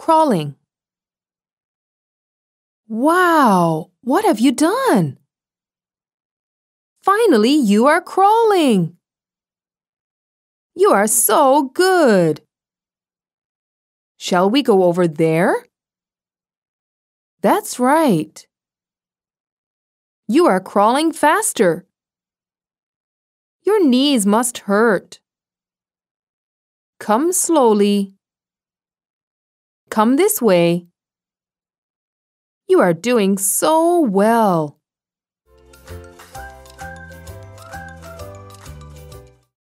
crawling. Wow, what have you done? Finally, you are crawling. You are so good. Shall we go over there? That's right. You are crawling faster. Your knees must hurt. Come slowly. Come this way. You are doing so well.